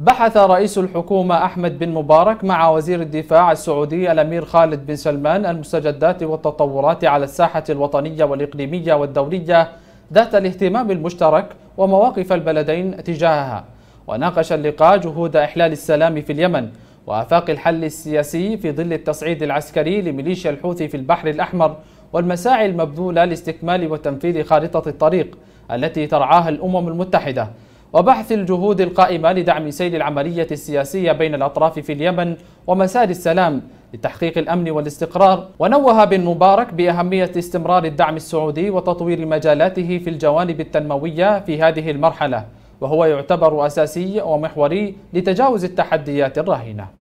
بحث رئيس الحكومة أحمد بن مبارك مع وزير الدفاع السعودي الأمير خالد بن سلمان المستجدات والتطورات على الساحة الوطنية والإقليمية والدولية ذات الاهتمام المشترك ومواقف البلدين تجاهها وناقش اللقاء جهود إحلال السلام في اليمن وآفاق الحل السياسي في ظل التصعيد العسكري لميليشيا الحوثي في البحر الأحمر والمساعي المبذولة لاستكمال وتنفيذ خارطة الطريق التي ترعاها الأمم المتحدة وبحث الجهود القائمة لدعم سيل العملية السياسية بين الأطراف في اليمن ومسار السلام لتحقيق الأمن والاستقرار ونوه بن مبارك بأهمية استمرار الدعم السعودي وتطوير مجالاته في الجوانب التنموية في هذه المرحلة وهو يعتبر أساسي ومحوري لتجاوز التحديات الراهنة